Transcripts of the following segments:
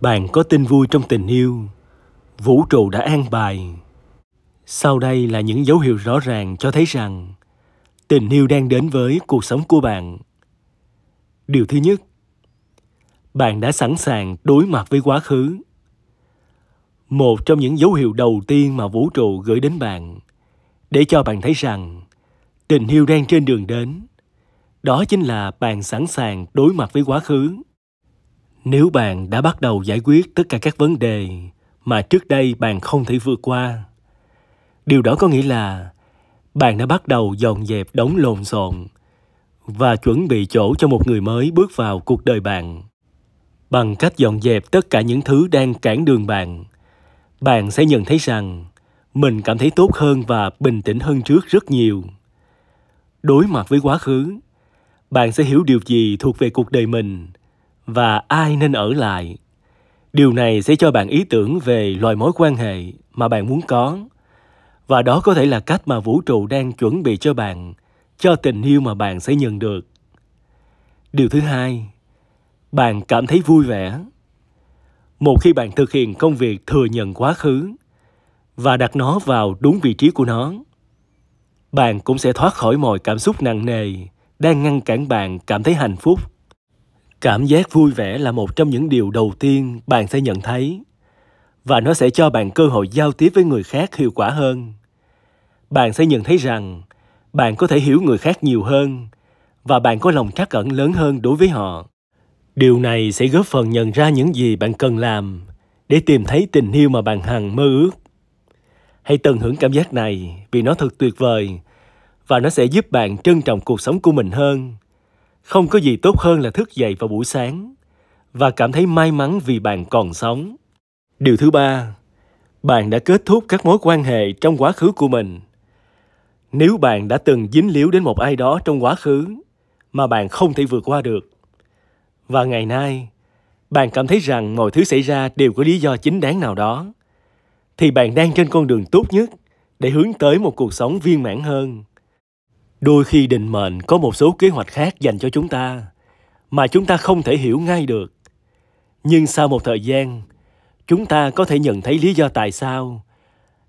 Bạn có tin vui trong tình yêu. Vũ trụ đã an bài. Sau đây là những dấu hiệu rõ ràng cho thấy rằng tình yêu đang đến với cuộc sống của bạn. Điều thứ nhất, bạn đã sẵn sàng đối mặt với quá khứ. Một trong những dấu hiệu đầu tiên mà vũ trụ gửi đến bạn để cho bạn thấy rằng tình yêu đang trên đường đến, đó chính là bạn sẵn sàng đối mặt với quá khứ nếu bạn đã bắt đầu giải quyết tất cả các vấn đề mà trước đây bạn không thể vượt qua, điều đó có nghĩa là bạn đã bắt đầu dọn dẹp đống lộn xộn và chuẩn bị chỗ cho một người mới bước vào cuộc đời bạn. Bằng cách dọn dẹp tất cả những thứ đang cản đường bạn, bạn sẽ nhận thấy rằng mình cảm thấy tốt hơn và bình tĩnh hơn trước rất nhiều. Đối mặt với quá khứ, bạn sẽ hiểu điều gì thuộc về cuộc đời mình và ai nên ở lại điều này sẽ cho bạn ý tưởng về loài mối quan hệ mà bạn muốn có và đó có thể là cách mà vũ trụ đang chuẩn bị cho bạn cho tình yêu mà bạn sẽ nhận được điều thứ hai bạn cảm thấy vui vẻ một khi bạn thực hiện công việc thừa nhận quá khứ và đặt nó vào đúng vị trí của nó bạn cũng sẽ thoát khỏi mọi cảm xúc nặng nề đang ngăn cản bạn cảm thấy hạnh phúc cảm giác vui vẻ là một trong những điều đầu tiên bạn sẽ nhận thấy và nó sẽ cho bạn cơ hội giao tiếp với người khác hiệu quả hơn bạn sẽ nhận thấy rằng bạn có thể hiểu người khác nhiều hơn và bạn có lòng trắc ẩn lớn hơn đối với họ điều này sẽ góp phần nhận ra những gì bạn cần làm để tìm thấy tình yêu mà bạn hằng mơ ước hãy tận hưởng cảm giác này vì nó thật tuyệt vời và nó sẽ giúp bạn trân trọng cuộc sống của mình hơn không có gì tốt hơn là thức dậy vào buổi sáng và cảm thấy may mắn vì bạn còn sống. Điều thứ ba, bạn đã kết thúc các mối quan hệ trong quá khứ của mình. Nếu bạn đã từng dính líu đến một ai đó trong quá khứ mà bạn không thể vượt qua được và ngày nay bạn cảm thấy rằng mọi thứ xảy ra đều có lý do chính đáng nào đó thì bạn đang trên con đường tốt nhất để hướng tới một cuộc sống viên mãn hơn Đôi khi định mệnh có một số kế hoạch khác dành cho chúng ta mà chúng ta không thể hiểu ngay được. Nhưng sau một thời gian, chúng ta có thể nhận thấy lý do tại sao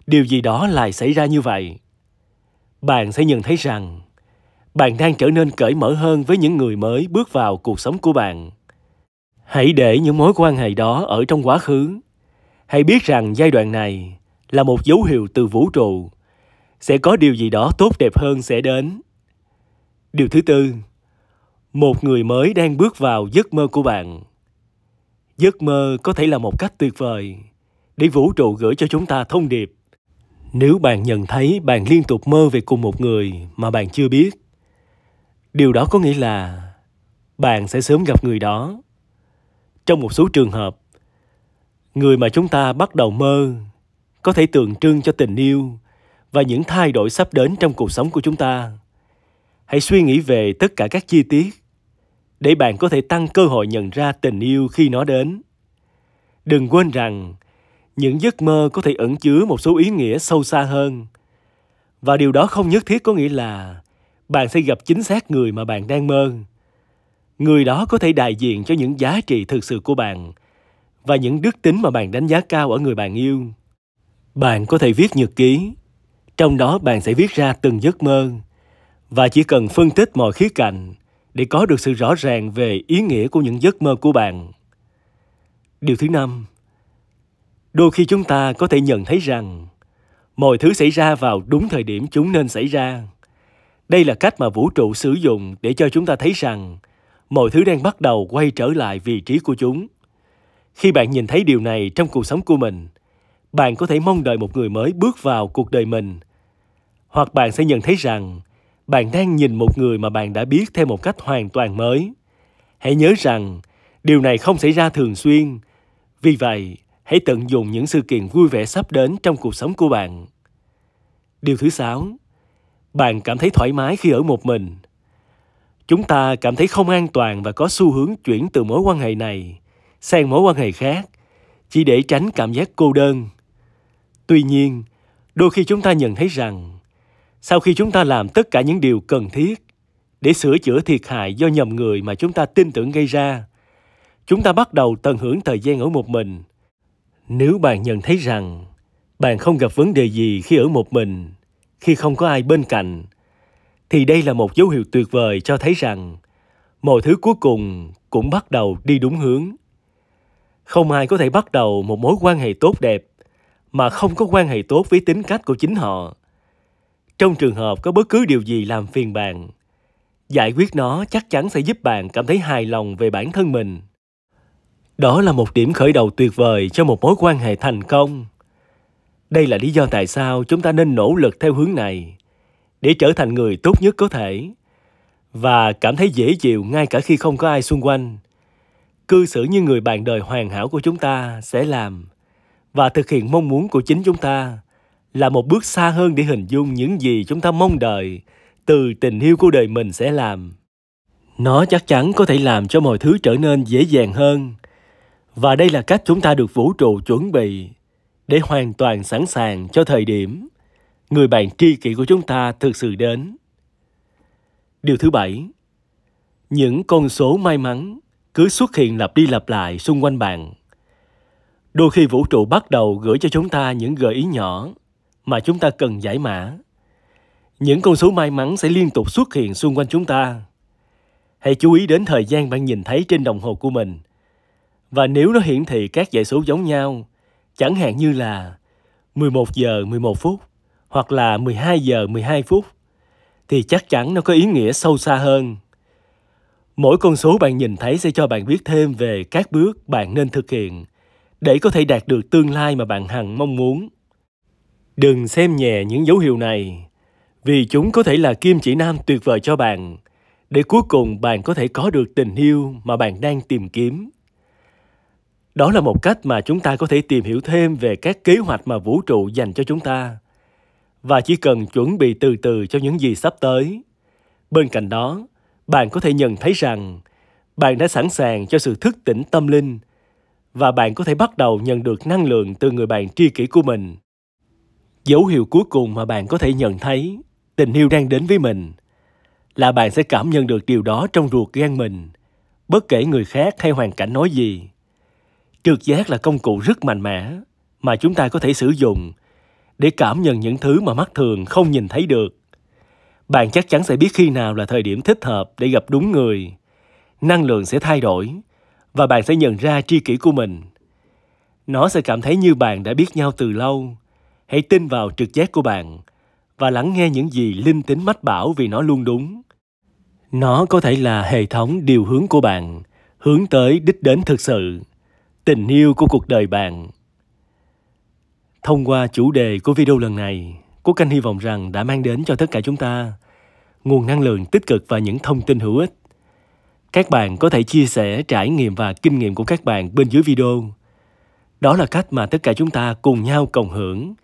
điều gì đó lại xảy ra như vậy. Bạn sẽ nhận thấy rằng bạn đang trở nên cởi mở hơn với những người mới bước vào cuộc sống của bạn. Hãy để những mối quan hệ đó ở trong quá khứ. Hãy biết rằng giai đoạn này là một dấu hiệu từ vũ trụ sẽ có điều gì đó tốt đẹp hơn sẽ đến điều thứ tư một người mới đang bước vào giấc mơ của bạn giấc mơ có thể là một cách tuyệt vời để vũ trụ gửi cho chúng ta thông điệp nếu bạn nhận thấy bạn liên tục mơ về cùng một người mà bạn chưa biết điều đó có nghĩa là bạn sẽ sớm gặp người đó trong một số trường hợp người mà chúng ta bắt đầu mơ có thể tượng trưng cho tình yêu và những thay đổi sắp đến trong cuộc sống của chúng ta hãy suy nghĩ về tất cả các chi tiết để bạn có thể tăng cơ hội nhận ra tình yêu khi nó đến đừng quên rằng những giấc mơ có thể ẩn chứa một số ý nghĩa sâu xa hơn và điều đó không nhất thiết có nghĩa là bạn sẽ gặp chính xác người mà bạn đang mơ người đó có thể đại diện cho những giá trị thực sự của bạn và những đức tính mà bạn đánh giá cao ở người bạn yêu bạn có thể viết nhật ký trong đó bạn sẽ viết ra từng giấc mơ và chỉ cần phân tích mọi khía cạnh để có được sự rõ ràng về ý nghĩa của những giấc mơ của bạn. Điều thứ năm, đôi khi chúng ta có thể nhận thấy rằng mọi thứ xảy ra vào đúng thời điểm chúng nên xảy ra. Đây là cách mà vũ trụ sử dụng để cho chúng ta thấy rằng mọi thứ đang bắt đầu quay trở lại vị trí của chúng. Khi bạn nhìn thấy điều này trong cuộc sống của mình, bạn có thể mong đợi một người mới bước vào cuộc đời mình hoặc bạn sẽ nhận thấy rằng bạn đang nhìn một người mà bạn đã biết theo một cách hoàn toàn mới hãy nhớ rằng điều này không xảy ra thường xuyên vì vậy hãy tận dụng những sự kiện vui vẻ sắp đến trong cuộc sống của bạn điều thứ sáu bạn cảm thấy thoải mái khi ở một mình chúng ta cảm thấy không an toàn và có xu hướng chuyển từ mối quan hệ này sang mối quan hệ khác chỉ để tránh cảm giác cô đơn tuy nhiên đôi khi chúng ta nhận thấy rằng sau khi chúng ta làm tất cả những điều cần thiết để sửa chữa thiệt hại do nhầm người mà chúng ta tin tưởng gây ra, chúng ta bắt đầu tận hưởng thời gian ở một mình. Nếu bạn nhận thấy rằng bạn không gặp vấn đề gì khi ở một mình, khi không có ai bên cạnh, thì đây là một dấu hiệu tuyệt vời cho thấy rằng mọi thứ cuối cùng cũng bắt đầu đi đúng hướng. Không ai có thể bắt đầu một mối quan hệ tốt đẹp mà không có quan hệ tốt với tính cách của chính họ. Trong trường hợp có bất cứ điều gì làm phiền bạn, giải quyết nó chắc chắn sẽ giúp bạn cảm thấy hài lòng về bản thân mình. Đó là một điểm khởi đầu tuyệt vời cho một mối quan hệ thành công. Đây là lý do tại sao chúng ta nên nỗ lực theo hướng này để trở thành người tốt nhất có thể và cảm thấy dễ chịu ngay cả khi không có ai xung quanh. Cư xử như người bạn đời hoàn hảo của chúng ta sẽ làm và thực hiện mong muốn của chính chúng ta là một bước xa hơn để hình dung những gì chúng ta mong đợi từ tình yêu của đời mình sẽ làm nó chắc chắn có thể làm cho mọi thứ trở nên dễ dàng hơn và đây là cách chúng ta được vũ trụ chuẩn bị để hoàn toàn sẵn sàng cho thời điểm người bạn tri kỷ của chúng ta thực sự đến điều thứ bảy những con số may mắn cứ xuất hiện lặp đi lặp lại xung quanh bạn đôi khi vũ trụ bắt đầu gửi cho chúng ta những gợi ý nhỏ mà chúng ta cần giải mã. Những con số may mắn sẽ liên tục xuất hiện xung quanh chúng ta. Hãy chú ý đến thời gian bạn nhìn thấy trên đồng hồ của mình. Và nếu nó hiển thị các dãy số giống nhau, chẳng hạn như là 11 giờ 11 phút hoặc là 12 giờ 12 phút, thì chắc chắn nó có ý nghĩa sâu xa hơn. Mỗi con số bạn nhìn thấy sẽ cho bạn biết thêm về các bước bạn nên thực hiện để có thể đạt được tương lai mà bạn hằng mong muốn. Đừng xem nhẹ những dấu hiệu này, vì chúng có thể là kim chỉ nam tuyệt vời cho bạn, để cuối cùng bạn có thể có được tình yêu mà bạn đang tìm kiếm. Đó là một cách mà chúng ta có thể tìm hiểu thêm về các kế hoạch mà vũ trụ dành cho chúng ta và chỉ cần chuẩn bị từ từ cho những gì sắp tới. Bên cạnh đó, bạn có thể nhận thấy rằng bạn đã sẵn sàng cho sự thức tỉnh tâm linh và bạn có thể bắt đầu nhận được năng lượng từ người bạn tri kỷ của mình dấu hiệu cuối cùng mà bạn có thể nhận thấy tình yêu đang đến với mình là bạn sẽ cảm nhận được điều đó trong ruột gan mình bất kể người khác hay hoàn cảnh nói gì trực giác là công cụ rất mạnh mẽ mà chúng ta có thể sử dụng để cảm nhận những thứ mà mắt thường không nhìn thấy được bạn chắc chắn sẽ biết khi nào là thời điểm thích hợp để gặp đúng người năng lượng sẽ thay đổi và bạn sẽ nhận ra tri kỷ của mình nó sẽ cảm thấy như bạn đã biết nhau từ lâu Hãy tin vào trực giác của bạn và lắng nghe những gì linh tính mách bảo vì nó luôn đúng. Nó có thể là hệ thống điều hướng của bạn, hướng tới đích đến thực sự, tình yêu của cuộc đời bạn. Thông qua chủ đề của video lần này, Quốc Anh hy vọng rằng đã mang đến cho tất cả chúng ta nguồn năng lượng tích cực và những thông tin hữu ích. Các bạn có thể chia sẻ trải nghiệm và kinh nghiệm của các bạn bên dưới video. Đó là cách mà tất cả chúng ta cùng nhau cộng hưởng –